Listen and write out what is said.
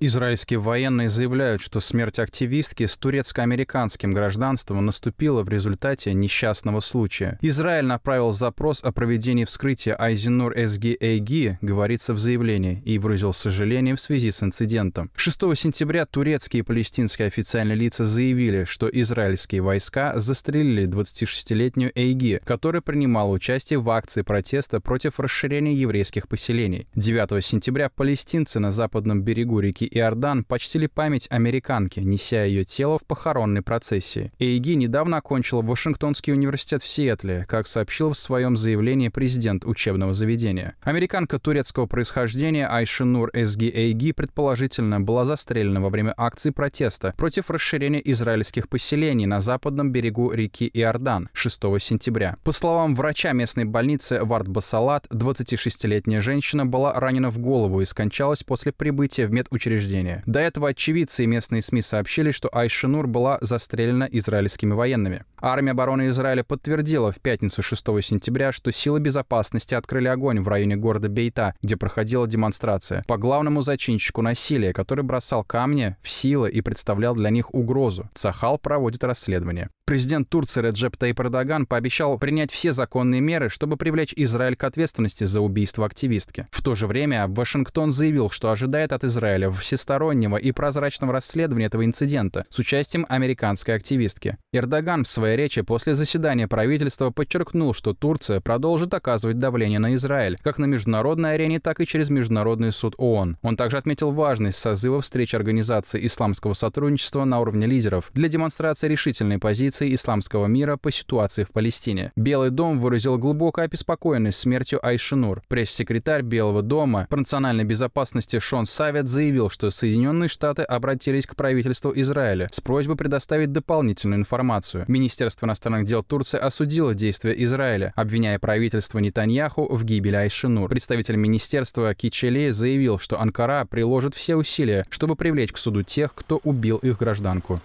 Израильские военные заявляют, что смерть активистки с турецко-американским гражданством наступила в результате несчастного случая. Израиль направил запрос о проведении вскрытия Айзенур Эсги Эйги, говорится в заявлении, и выразил сожаление в связи с инцидентом. 6 сентября турецкие и палестинские официальные лица заявили, что израильские войска застрелили 26-летнюю Эйги, которая принимала участие в акции протеста против расширения еврейских поселений. 9 сентября палестинцы на западном берегу реки Иордан почтили память американки, неся ее тело в похоронной процессии. Эйги недавно окончила Вашингтонский университет в Сиэтле, как сообщил в своем заявлении президент учебного заведения. Американка турецкого происхождения Айшинур Эсги Эйги предположительно была застрелена во время акции протеста против расширения израильских поселений на западном берегу реки Иордан 6 сентября. По словам врача местной больницы Вард Басалат, 26-летняя женщина была ранена в голову и скончалась после прибытия в медучреждение учреждения. До этого очевидцы и местные СМИ сообщили, что Айшинур была застрелена израильскими военными. Армия обороны Израиля подтвердила в пятницу 6 сентября, что силы безопасности открыли огонь в районе города Бейта, где проходила демонстрация, по главному зачинщику насилия, который бросал камни в силы и представлял для них угрозу. Цахал проводит расследование. Президент Турции Реджеп Тайп Эрдоган пообещал принять все законные меры, чтобы привлечь Израиль к ответственности за убийство активистки. В то же время Вашингтон заявил, что ожидает от Израиля всестороннего и прозрачного расследования этого инцидента с участием американской активистки. Эрдоган в своей своей речи после заседания правительства подчеркнул, что Турция продолжит оказывать давление на Израиль как на международной арене, так и через Международный суд ООН. Он также отметил важность созыва встреч Организации исламского сотрудничества на уровне лидеров для демонстрации решительной позиции исламского мира по ситуации в Палестине. Белый дом выразил глубокую обеспокоенность смертью Айшинур. Пресс-секретарь Белого дома по национальной безопасности Шон Савет заявил, что Соединенные Штаты обратились к правительству Израиля с просьбой предоставить дополнительную информацию. Министерство Министерство иностранных дел Турции осудило действия Израиля, обвиняя правительство Нетаньяху в гибели Айшинур. Представитель министерства Кичеле заявил, что Анкара приложит все усилия, чтобы привлечь к суду тех, кто убил их гражданку.